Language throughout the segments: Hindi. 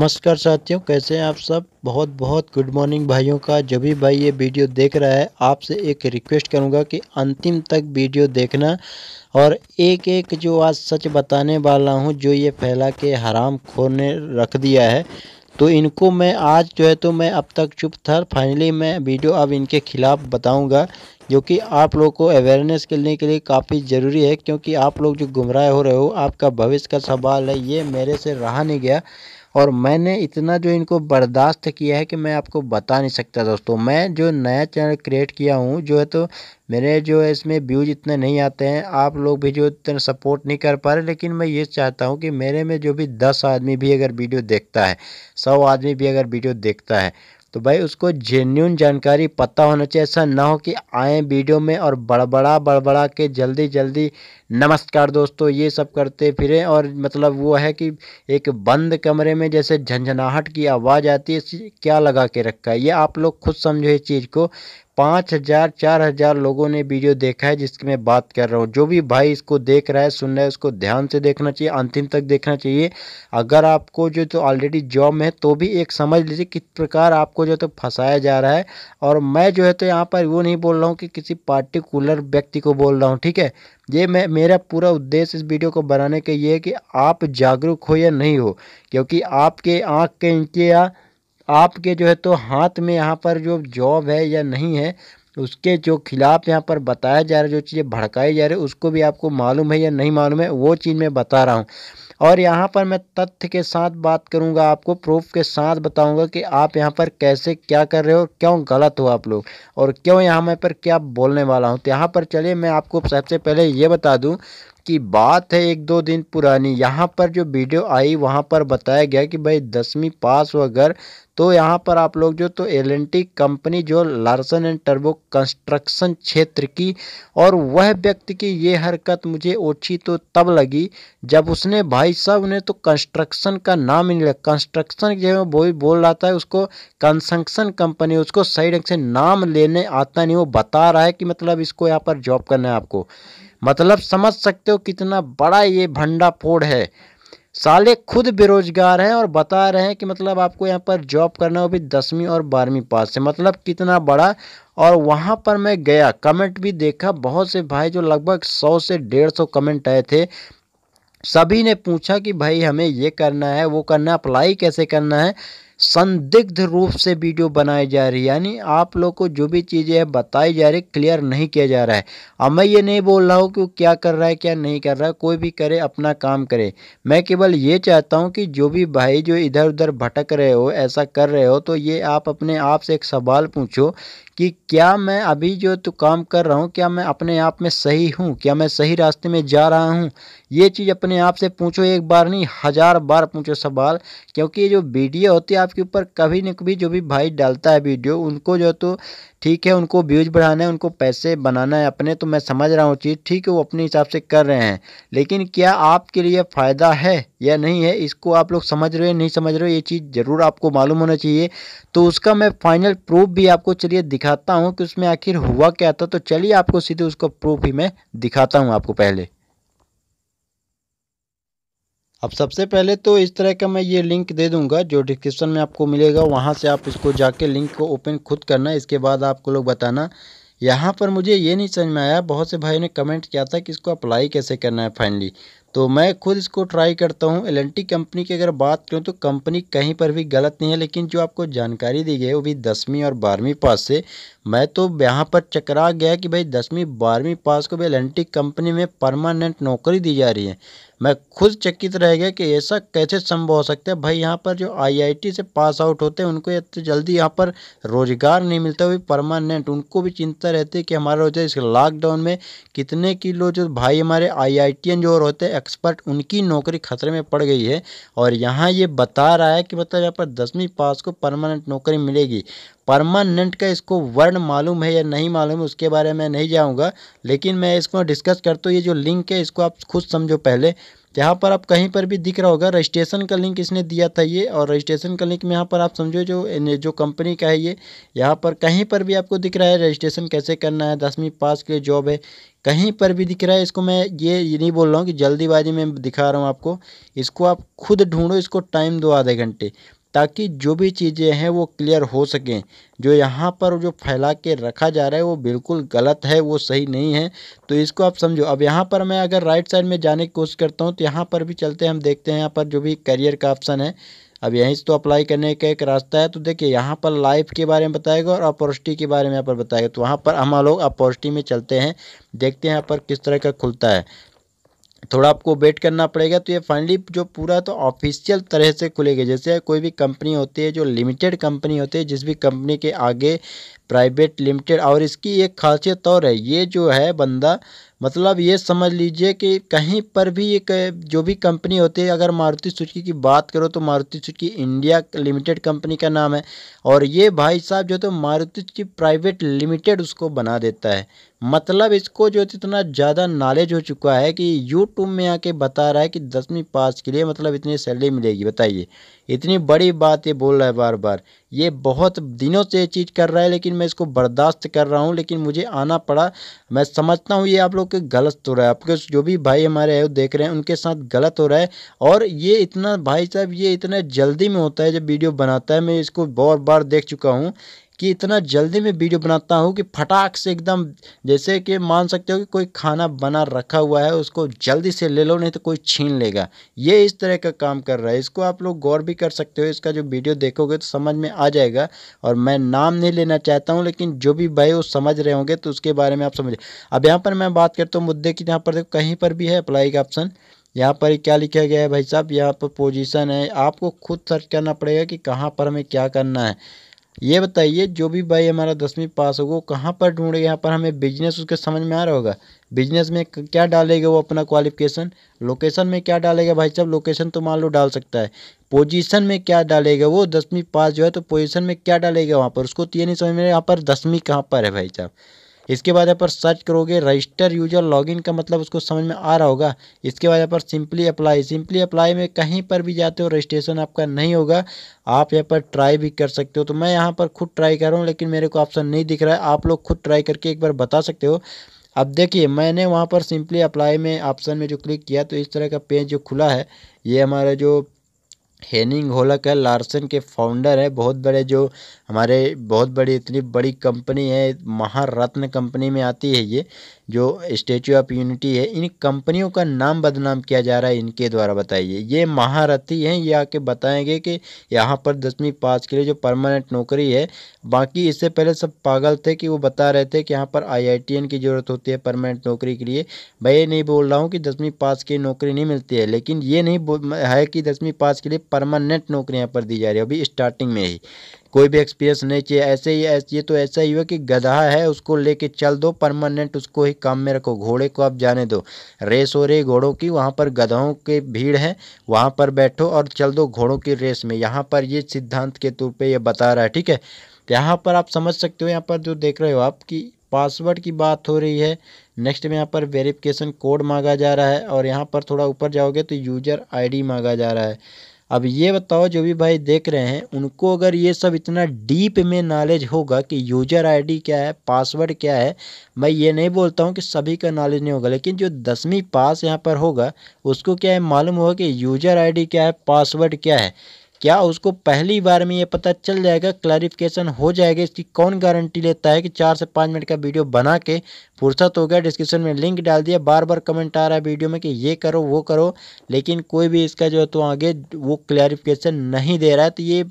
नमस्कार साथियों कैसे हैं आप सब बहुत बहुत गुड मॉर्निंग भाइयों का जब भी भाई ये वीडियो देख रहा है आपसे एक रिक्वेस्ट करूंगा कि अंतिम तक वीडियो देखना और एक एक जो आज सच बताने वाला हूं जो ये फैला के हराम खोने रख दिया है तो इनको मैं आज जो है तो मैं अब तक चुप था फाइनली मैं वीडियो अब इनके खिलाफ़ बताऊँगा जो कि आप लोग को अवेयरनेस के लिए के लिए काफ़ी ज़रूरी है क्योंकि आप लोग जो गुमराह हो रहे हो आपका भविष्य का सवाल है ये मेरे से रहा नहीं गया और मैंने इतना जो इनको बर्दाश्त किया है कि मैं आपको बता नहीं सकता दोस्तों मैं जो नया चैनल क्रिएट किया हूँ जो है तो मेरे जो है इसमें व्यूज़ इतने नहीं आते हैं आप लोग भी जो इतना सपोर्ट नहीं कर पा रहे लेकिन मैं ये चाहता हूँ कि मेरे में जो भी दस आदमी भी अगर वीडियो देखता है सौ आदमी भी अगर वीडियो देखता है तो भाई उसको जेन्यून जानकारी पता होना चाहिए ऐसा ना हो कि आए वीडियो में और बड़बड़ा बड़बड़ा के जल्दी जल्दी नमस्कार दोस्तों ये सब करते फिरें और मतलब वो है कि एक बंद कमरे में जैसे झंझनाहट की आवाज़ आती है क्या लगा के रखा है ये आप लोग खुद समझो इस चीज़ को पाँच हज़ार चार हज़ार लोगों ने वीडियो देखा है जिसकी मैं बात कर रहा हूँ जो भी भाई इसको देख रहा है सुन रहा है उसको ध्यान से देखना चाहिए अंतिम तक देखना चाहिए अगर आपको जो तो ऑलरेडी जॉब में है तो भी एक समझ लीजिए किस प्रकार आपको जो तो फंसाया जा रहा है और मैं जो है तो यहाँ पर वो नहीं बोल रहा हूँ कि किसी पार्टिकुलर व्यक्ति को बोल रहा हूँ ठीक है ये मैं मेरा पूरा उद्देश्य इस वीडियो को बनाने का ये है कि आप जागरूक हो या नहीं हो क्योंकि आपके आँख के नीचे या आपके जो है तो हाथ में यहाँ पर जो जॉब है या नहीं है उसके जो खिलाफ यहाँ पर बताया जा रहा है जो चीज़ें भड़काई जा रही है उसको भी आपको मालूम है या नहीं मालूम है वो चीज़ मैं बता रहा हूँ और यहाँ पर मैं तथ्य के साथ बात करूँगा आपको प्रूफ के साथ बताऊँगा कि आप यहाँ पर कैसे क्या कर रहे हो क्यों गलत हो आप लोग और क्यों यहाँ मैं पर क्या बोलने वाला हूँ तो यहाँ पर चलिए मैं आपको सबसे पहले ये बता दूँ की बात है एक दो दिन पुरानी यहाँ पर जो वीडियो आई वहाँ पर बताया गया कि भाई दसवीं पास हो अगर तो यहाँ पर आप लोग जो तो एल कंपनी जो लार्सन एंड टर्बो कंस्ट्रक्शन क्षेत्र की और वह व्यक्ति की ये हरकत मुझे ओछी तो तब लगी जब उसने भाई साहब ने तो कंस्ट्रक्शन का नाम ही नहीं लिया कंस्ट्रक्शन जो भी बोल रहा था उसको कंस्ट्रक्शन कंपनी उसको सही ढंग से नाम लेने आता नहीं वो बता रहा है कि मतलब इसको यहाँ पर जॉब करना है आपको मतलब समझ सकते हो कितना बड़ा ये भंडा फोड़ है साले खुद बेरोजगार हैं और बता रहे हैं कि मतलब आपको यहाँ पर जॉब करना हो भी दसवीं और बारहवीं पास से मतलब कितना बड़ा और वहाँ पर मैं गया कमेंट भी देखा बहुत से भाई जो लगभग सौ से डेढ़ सौ कमेंट आए थे सभी ने पूछा कि भाई हमें ये करना है वो करना है अप्लाई कैसे करना है संदिग्ध रूप से वीडियो बनाई जा रही है यानी आप लोग को जो भी चीज़ें हैं बताई जा रही क्लियर नहीं किया जा रहा है अब मैं ये नहीं बोल रहा हूँ कि वो क्या कर रहा है क्या नहीं कर रहा है कोई भी करे अपना काम करे मैं केवल ये चाहता हूँ कि जो भी भाई जो इधर उधर भटक रहे हो ऐसा कर रहे हो तो ये आप अपने आप से एक सवाल पूछो कि क्या मैं अभी जो तो काम कर रहा हूँ क्या मैं अपने आप में सही हूँ क्या मैं सही रास्ते में जा रहा हूँ ये चीज़ अपने आप से पूछो एक बार नहीं हज़ार बार पूछो सवाल क्योंकि ये जो वीडियो होती है आपके ऊपर कभी न कभी जो भी भाई डालता है वीडियो उनको जो तो ठीक है उनको व्यूज बढ़ाना है उनको पैसे बनाना है अपने तो मैं समझ रहा हूँ चीज़ ठीक है वो अपने हिसाब से कर रहे हैं लेकिन क्या आपके लिए फ़ायदा है या नहीं है इसको आप लोग समझ रहे हो नहीं समझ रहे हो ये चीज़ ज़रूर आपको मालूम होना चाहिए तो उसका मैं फाइनल प्रूफ भी आपको चलिए दिखा दिखाता हूँ कि उसमें आखिर हुआ क्या था तो चलिए आपको सीधे उसका प्रूफ ही मैं दिखाता हूँ आपको पहले अब सबसे पहले तो इस तरह का मैं ये लिंक दे दूंगा जो डिस्क्रिप्शन में आपको मिलेगा वहाँ से आप इसको जाके लिंक को ओपन खुद करना इसके बाद आपको लोग बताना यहाँ पर मुझे ये नहीं समझ में आया बहुत से भाई ने कमेंट किया था कि इसको अप्लाई कैसे करना है फाइनली तो मैं खुद इसको ट्राई करता हूँ एल कंपनी की अगर बात करूँ तो कंपनी कहीं पर भी गलत नहीं है लेकिन जो आपको जानकारी दी गई है वो भी दसवीं और बारहवीं पास से मैं तो यहाँ पर चकरा गया कि भाई दसवीं बारहवीं पास को भी एल कंपनी में परमानेंट नौकरी दी जा रही है मैं खुद चकित रह गया कि ऐसा कैसे संभव हो सकता है भाई यहाँ पर जो आईआईटी से पास आउट होते हैं उनको इतनी जल्दी यहाँ पर रोज़गार नहीं मिलता हुई परमानेंट उनको भी चिंता रहती है कि हमारा रोजगार इस लॉकडाउन में कितने किलो जो भाई हमारे आई जो होते हैं एक्सपर्ट उनकी नौकरी खतरे में पड़ गई है और यहाँ ये बता रहा है कि मतलब यहाँ पर दसवीं पास को परमानेंट नौकरी मिलेगी परमानेंट का इसको वर्ड मालूम है या नहीं मालूम है उसके बारे में नहीं जाऊँगा लेकिन मैं इसको डिस्कस करता हूँ ये जो लिंक है इसको आप खुद समझो पहले यहाँ पर आप कहीं पर भी दिख रहा होगा रजिस्ट्रेशन का लिंक इसने दिया था ये और रजिस्ट्रेशन का लिंक में यहाँ पर आप समझो जो जो कंपनी का है ये यहाँ पर कहीं पर भी आपको दिख रहा है रजिस्ट्रेशन कैसे करना है दसवीं पास के लिए जॉब है कहीं पर भी दिख रहा है इसको मैं ये नहीं बोल रहा हूँ कि जल्दीबाजी में दिखा रहा हूँ आपको इसको आप खुद ढूंढो इसको टाइम दो आधे घंटे ताकि जो भी चीज़ें हैं वो क्लियर हो सकें जो यहाँ पर जो फैला के रखा जा रहा है वो बिल्कुल गलत है वो सही नहीं है तो इसको आप समझो अब यहाँ पर मैं अगर राइट साइड में जाने की कोशिश करता हूँ तो यहाँ पर भी चलते हैं हम देखते हैं यहाँ पर जो भी करियर का ऑप्शन है अब यहीं से तो अप्लाई करने का एक रास्ता है तो देखिए यहाँ पर लाइफ के बारे में बताएगा और अपॉर्चुनिटी के बारे में यहाँ पर बताएगा तो वहाँ पर हम लोग अपॉर्चुनिटी में चलते हैं देखते हैं यहाँ पर किस तरह का खुलता है थोड़ा आपको वेट करना पड़ेगा तो ये फाइनली जो पूरा तो ऑफिशियल तरह से खुलेगा जैसे कोई भी कंपनी होती है जो लिमिटेड कंपनी होती है जिस भी कंपनी के आगे प्राइवेट लिमिटेड और इसकी एक खासियत और है ये जो है बंदा मतलब ये समझ लीजिए कि कहीं पर भी एक जो भी कंपनी होती है अगर मारुति सुचकी की बात करो तो Maruti Suzuki India limited company का नाम है और ये भाई साहब जो तो मारुति सुचकी प्राइवेट लिमिटेड उसको बना देता है मतलब इसको जो तो इतना ज़्यादा नॉलेज हो चुका है कि यूट्यूब में आके बता रहा है कि दसवीं पास के लिए मतलब इतनी सैलरी मिलेगी बताइए इतनी बड़ी बात ये बोल रहा है बार बार ये बहुत दिनों से ये चीज़ कर रहा है लेकिन मैं इसको बर्दाश्त कर रहा हूँ लेकिन मुझे आना पड़ा मैं समझता हूँ ये आप लोग के गलत हो रहा है आपके जो भी भाई हमारे हैं देख रहे हैं उनके साथ गलत हो रहा है और ये इतना भाई साहब ये इतना जल्दी में होता है जब वीडियो बनाता है मैं इसको बहुत बार देख चुका हूँ कि इतना जल्दी में वीडियो बनाता हूँ कि फटाक से एकदम जैसे कि मान सकते हो कि कोई खाना बना रखा हुआ है उसको जल्दी से ले लो नहीं तो कोई छीन लेगा ये इस तरह का काम कर रहा है इसको आप लोग गौर भी कर सकते हो इसका जो वीडियो देखोगे तो समझ में आ जाएगा और मैं नाम नहीं लेना चाहता हूँ लेकिन जो भी भाई वो समझ रहे होंगे तो उसके बारे में आप समझ अब यहाँ पर मैं बात करता हूँ मुद्दे की यहाँ पर देखो कहीं पर भी है अप्लाई का ऑप्शन यहाँ पर क्या लिखा गया है भाई साहब यहाँ पर पोजिशन है आपको खुद सर्च करना पड़ेगा कि कहाँ पर हमें क्या करना है ये बताइए जो भी भाई हमारा दसवीं पास होगा वो कहाँ पर ढूंढेगा यहाँ पर हमें बिजनेस उसके समझ में आ रहा होगा बिजनेस में क्या डालेगा वो अपना क्वालिफिकेशन लोकेशन में क्या डालेगा भाई साहब लोकेशन तो मान लो डाल सकता है पोजीशन में क्या डालेगा वो दसवीं पास जो है तो पोजीशन में क्या डालेगा वहाँ पर उसको तो ये नहीं समझ में यहाँ पर दसवीं कहाँ पर है भाई साहब इसके बाद यहाँ पर सर्च करोगे रजिस्टर यूजर लॉगिन का मतलब उसको समझ में आ रहा होगा इसके बाद यहाँ पर सिंपली अप्लाई सिंपली अप्लाई में कहीं पर भी जाते हो रजिस्ट्रेशन आपका नहीं होगा आप यहाँ पर ट्राई भी कर सकते हो तो मैं यहाँ पर खुद ट्राई कर रहा हूँ लेकिन मेरे को ऑप्शन नहीं दिख रहा है आप लोग खुद ट्राई करके एक बार बता सकते हो अब देखिए मैंने वहाँ पर सिंपली अप्लाई में ऑप्शन में जो क्लिक किया तो इस तरह का पेज जो खुला है ये हमारा जो हेनिंग होलक है लार्सन के फाउंडर है बहुत बड़े जो हमारे बहुत बड़ी इतनी बड़ी कंपनी है महारत्न कंपनी में आती है ये जो स्टेचू ऑफ यूनिटी है इन कंपनियों का नाम बदनाम किया जा रहा है इनके द्वारा बताइए ये महारथी हैं ये आके बताएंगे कि यहाँ पर दसवीं पास के लिए जो परमानेंट नौकरी है बाकी इससे पहले सब पागल थे कि वो बता रहे थे कि यहाँ पर आई की ज़रूरत होती है परमानेंट नौकरी के लिए मैं ये नहीं बोल रहा हूँ कि दसवीं पास की नौकरी नहीं मिलती है लेकिन ये नहीं है कि दसवीं पास के लिए परमानेंट नौकरी यहाँ पर दी जा रही है अभी स्टार्टिंग में ही कोई भी एक्सपीरियंस नहीं चाहिए ऐसे ही ऐसे ये तो ऐसा ही हुआ कि गधा है उसको लेके चल दो परमानेंट उसको ही काम में रखो घोड़े को आप जाने दो रेस हो रही घोड़ों की वहाँ पर गधाओं की भीड़ है वहाँ पर बैठो और चल दो घोड़ों की रेस में यहाँ पर ये सिद्धांत के तौर पर यह बता रहा है ठीक है यहाँ पर आप समझ सकते हो यहाँ पर जो देख रहे हो आप कि पासवर्ड की बात हो रही है नेक्स्ट में यहाँ पर वेरिफिकेशन कोड मांगा जा रहा है और यहाँ पर थोड़ा ऊपर जाओगे तो यूजर आईडी मांगा जा रहा है अब ये बताओ जो भी भाई देख रहे हैं उनको अगर ये सब इतना डीप में नॉलेज होगा कि यूजर आईडी क्या है पासवर्ड क्या है मैं ये नहीं बोलता हूँ कि सभी का नॉलेज नहीं होगा लेकिन जो दसवीं पास यहाँ पर होगा उसको क्या है मालूम होगा कि यूजर आईडी क्या है पासवर्ड क्या है क्या उसको पहली बार में ये पता चल जाएगा क्लैरिफिकेशन हो जाएगा इसकी कौन गारंटी लेता है कि चार से पाँच मिनट का वीडियो बना के फुर्सत हो गया डिस्क्रिप्शन में लिंक डाल दिया बार बार कमेंट आ रहा है वीडियो में कि ये करो वो करो लेकिन कोई भी इसका जो है तो आगे वो क्लैरिफिकेशन नहीं दे रहा है तो ये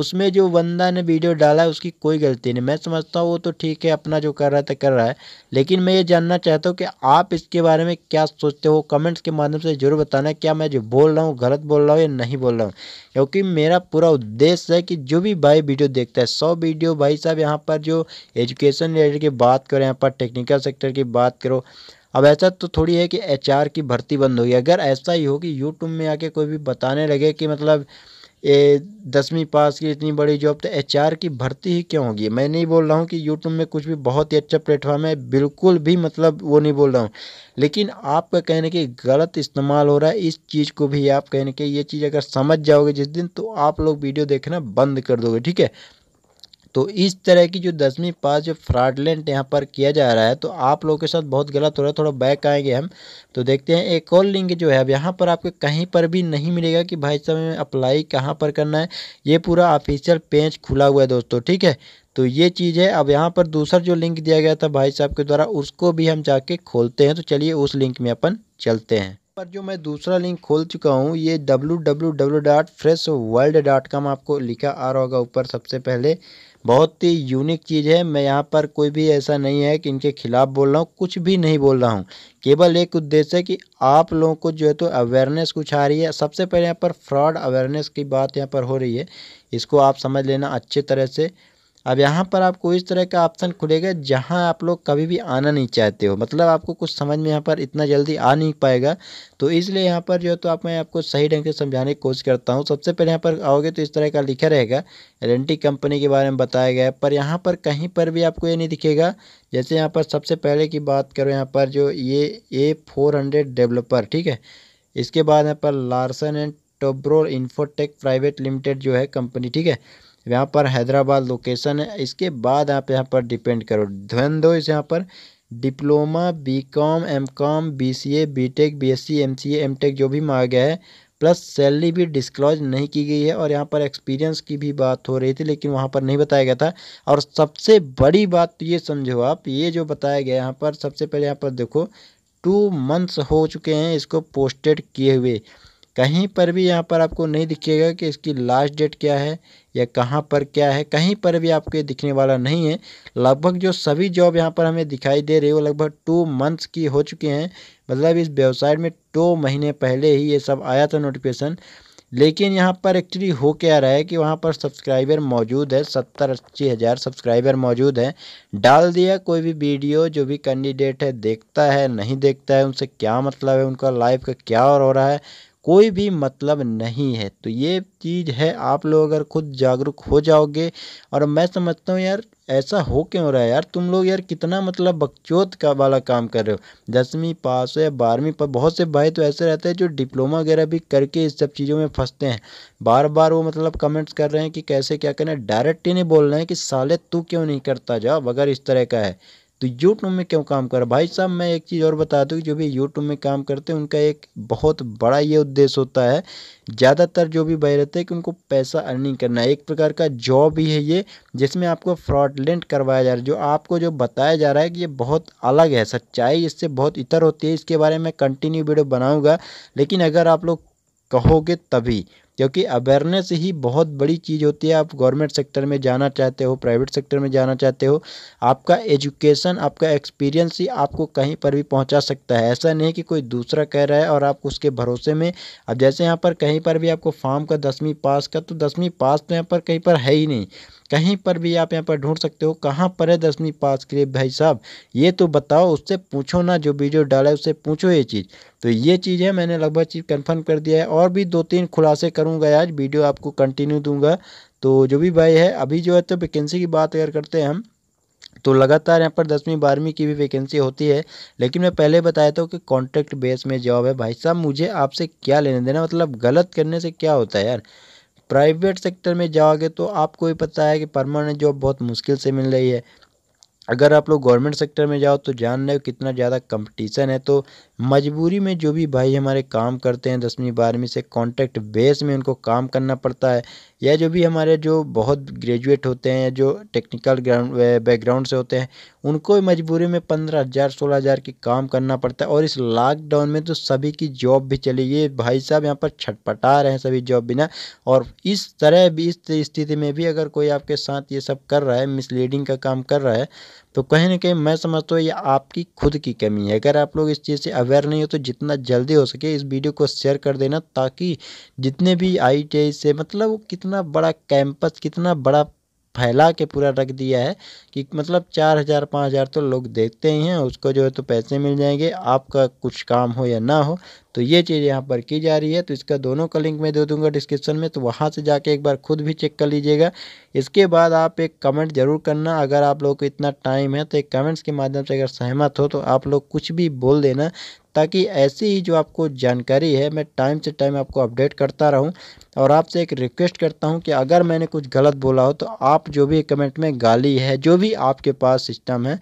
उसमें जो बंदा ने वीडियो डाला है उसकी कोई गलती नहीं मैं समझता हूँ वो तो ठीक है अपना जो कर रहा था तो कर रहा है लेकिन मैं ये जानना चाहता हूँ कि आप इसके बारे में क्या सोचते हो कमेंट्स के माध्यम से जरूर बताना क्या मैं जो बोल रहा हूँ गलत बोल रहा हूँ या नहीं बोल रहा हूँ क्योंकि मेरा पूरा उद्देश्य है कि जो भी भाई वीडियो देखता है सौ वीडियो भाई साहब यहाँ पर जो एजुकेशन रिलेटेड की बात करो यहाँ पर टेक्निकल सेक्टर की बात करो अब ऐसा तो थोड़ी है कि एचआर की भर्ती बंद होगी अगर ऐसा ही हो कि यूट्यूब में आके कोई भी बताने लगे कि मतलब ये दसवीं पास की इतनी बड़ी जॉब तो एच की भर्ती ही क्यों होगी मैं नहीं बोल रहा हूँ कि यूट्यूब में कुछ भी बहुत ही अच्छा प्लेटफॉर्म है बिल्कुल भी मतलब वो नहीं बोल रहा हूँ लेकिन आपका कहने के गलत इस्तेमाल हो रहा है इस चीज़ को भी आप कहने के ये चीज़ अगर समझ जाओगे जिस दिन तो आप लोग वीडियो देखना बंद कर दोगे ठीक है तो इस तरह की जो दसवीं पास जो फ्रॉडलेंट यहाँ पर किया जा रहा है तो आप लोगों के साथ बहुत गलत हो रहा है थोड़ा बैक आएंगे हम तो देखते हैं एक और लिंक जो है अब यहाँ पर आपको कहीं पर भी नहीं मिलेगा कि भाई साहब अप्लाई कहाँ पर करना है ये पूरा ऑफिशियल पेज खुला हुआ है दोस्तों ठीक है तो ये चीज़ है अब यहाँ पर दूसरा जो लिंक दिया गया था भाई साहब के द्वारा उसको भी हम जाके खोलते हैं तो चलिए उस लिंक में अपन चलते हैं पर जो मैं दूसरा लिंक खोल चुका हूँ ये W W W dot fresh world dot com आपको लिखा आ रहा होगा ऊपर सबसे पहले बहुत ही यूनिक चीज़ है मैं यहाँ पर कोई भी ऐसा नहीं है कि इनके खिलाफ़ बोल रहा हूँ कुछ भी नहीं बोल रहा हूँ केवल एक उद्देश्य है कि आप लोगों को जो है तो अवेयरनेस कुछ आ रही है सबसे पहले यहाँ पर फ्रॉड अवेयरनेस की बात यहाँ पर हो रही है इसको आप समझ लेना अच्छे तरह से अब यहाँ पर आपको इस तरह का ऑप्शन खुलेगा जहाँ आप लोग कभी भी आना नहीं चाहते हो मतलब आपको कुछ समझ में यहाँ पर इतना जल्दी आ नहीं पाएगा तो इसलिए यहाँ पर जो है तो आप मैं आपको सही ढंग से समझाने की कोशिश करता हूँ सबसे पहले यहाँ पर आओगे तो इस तरह का लिखा रहेगा एलेंटी कंपनी के बारे में बताया गया पर यहाँ पर कहीं पर भी आपको ये नहीं दिखेगा जैसे यहाँ पर सबसे पहले की बात करो यहाँ पर जो ये ए फोर डेवलपर ठीक है इसके बाद यहाँ पर Larsen and Toubro Infotech private limited जो है कंपनी ठीक है यहाँ पर हैदराबाद लोकेशन है इसके बाद आप यहाँ पर डिपेंड करो ध्वन दो इस यहाँ पर diploma B com M com B C A B tech B S C M C M tech जो भी मांगा गया है प्लस सैलरी भी डिस्क्लोज नहीं की गई है और यहाँ पर एक्सपीरियंस की भी बात हो रही थी लेकिन वहाँ पर नहीं बताया गया था और सबसे बड़ी बात तो ये समझो आप ये जो बताया गया यहाँ पर सबसे पहले यहाँ पर देखो टू मंथ्स हो चुके हैं इसको पोस्टेड किए हुए कहीं पर भी यहाँ पर आपको नहीं दिखेगा कि इसकी लास्ट डेट क्या है या कहाँ पर क्या है कहीं पर भी आपको ये दिखने वाला नहीं है लगभग जो सभी जॉब यहाँ पर हमें दिखाई दे रही है वो लगभग टू मंथ्स की हो चुके हैं मतलब इस वेबसाइट में टू महीने पहले ही ये सब आया था नोटिफिकेशन लेकिन यहाँ पर एक्चुअली हो क्या रहा है कि वहाँ पर सब्सक्राइबर मौजूद है सत्तर अस्सी हज़ार सब्सक्राइबर मौजूद हैं डाल दिया कोई भी वीडियो जो भी कैंडिडेट है देखता है नहीं देखता है उनसे क्या मतलब है उनका लाइफ का क्या और हो रहा है कोई भी मतलब नहीं है तो ये चीज़ है आप लोग अगर खुद जागरूक हो जाओगे और मैं समझता हूँ यार ऐसा हो क्यों रहा है यार तुम लोग यार कितना मतलब बकचोत का वाला काम कर रहे हो दसवीं पास या बारहवीं पास बहुत से भाई तो ऐसे रहते हैं जो डिप्लोमा वगैरह भी करके इस सब चीज़ों में फंसते हैं बार बार वो मतलब कमेंट्स कर रहे हैं कि कैसे क्या करें डायरेक्ट ही नहीं बोल रहे हैं कि साले तू क्यों नहीं करता जाओ अगर इस तरह का है तो यूट्यूब में क्यों काम कर भाई साहब मैं एक चीज़ और बता दूँ जो भी यूट्यूब में काम करते हैं उनका एक बहुत बड़ा ये उद्देश्य होता है ज़्यादातर जो भी भाई रहते हैं कि उनको पैसा अर्निंग करना है एक प्रकार का जॉब ही है ये जिसमें आपको फ्रॉडलेंट करवाया जा रहा है जो आपको जो बताया जा रहा है कि ये बहुत अलग है सच्चाई इससे बहुत इतर होती है इसके बारे में कंटिन्यू वीडियो बनाऊँगा लेकिन अगर आप लोग कहोगे तभी क्योंकि अवेयरनेस ही बहुत बड़ी चीज़ होती है आप गवर्नमेंट सेक्टर में जाना चाहते हो प्राइवेट सेक्टर में जाना चाहते हो आपका एजुकेशन आपका एक्सपीरियंस ही आपको कहीं पर भी पहुंचा सकता है ऐसा नहीं कि कोई दूसरा कह रहा है और आप उसके भरोसे में अब जैसे यहाँ पर कहीं पर भी आपको फॉर्म का दसवीं पास का तो दसवीं पास तो यहाँ पर कहीं पर है ही नहीं कहीं पर भी आप यहाँ पर ढूंढ सकते हो कहाँ पर है दसवीं पास के लिए भाई साहब ये तो बताओ उससे पूछो ना जो वीडियो डाला है उससे पूछो ये चीज़ तो ये चीज़ है मैंने लगभग चीज़ कन्फर्म कर दिया है और भी दो तीन खुलासे करूँगा आज वीडियो आपको कंटिन्यू दूंगा तो जो भी भाई है अभी जो है तो वैकेंसी की बात अगर करते हैं हम तो लगातार यहाँ पर दसवीं बारहवीं की भी वैकेंसी होती है लेकिन मैं पहले बताया था कि कॉन्ट्रैक्ट बेस में जॉब है भाई साहब मुझे आपसे क्या लेने देना मतलब गलत करने से क्या होता है यार प्राइवेट सेक्टर में जाओगे तो आपको भी पता है कि परमानेंट जॉब बहुत मुश्किल से मिल रही है अगर आप लोग गवर्नमेंट सेक्टर में जाओ तो जान रहे हो कितना ज़्यादा कंपटीशन है तो मजबूरी में जो भी भाई हमारे काम करते हैं दसवीं बारहवीं से कॉन्ट्रैक्ट बेस में उनको काम करना पड़ता है या जो भी हमारे जो बहुत ग्रेजुएट होते हैं या जो टेक्निकल ग्राउंड बैकग्राउंड से होते हैं उनको मजबूरी में पंद्रह हज़ार सोलह हज़ार की काम करना पड़ता है और इस लॉकडाउन में तो सभी की जॉब भी चली ये भाई साहब यहाँ पर छटपटा रहे हैं सभी जॉब बिना और इस तरह भी इस स्थिति में भी अगर कोई आपके साथ ये सब कर रहा है मिसलीडिंग का काम कर रहा है तो कहीं ना कहीं मैं समझता हूँ ये आपकी खुद की कमी है अगर आप लोग इस चीज़ से अवेयर नहीं हो तो जितना जल्दी हो सके इस वीडियो को शेयर कर देना ताकि जितने भी आई से मतलब कितना बड़ा कैंपस कितना बड़ा फैला के पूरा रख दिया है कि मतलब चार हज़ार पाँच हज़ार तो लोग देखते ही हैं उसको जो है तो पैसे मिल जाएंगे आपका कुछ काम हो या ना हो तो ये चीज़ यहाँ पर की जा रही है तो इसका दोनों का लिंक मैं दे दूंगा डिस्क्रिप्शन में तो वहाँ से जाके एक बार खुद भी चेक कर लीजिएगा इसके बाद आप एक कमेंट ज़रूर करना अगर आप लोग को इतना टाइम है तो एक कमेंट्स के माध्यम से अगर सहमत हो तो आप लोग कुछ भी बोल देना ताकि ऐसी ही जो आपको जानकारी है मैं टाइम से टाइम आपको अपडेट करता रहूँ और आपसे एक रिक्वेस्ट करता हूँ कि अगर मैंने कुछ गलत बोला हो तो आप जो भी कमेंट में गाली है जो भी आपके पास सिस्टम है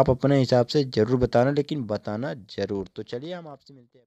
आप अपने हिसाब से ज़रूर बताना लेकिन बताना ज़रूर तो चलिए हम आपसे मिलते हैं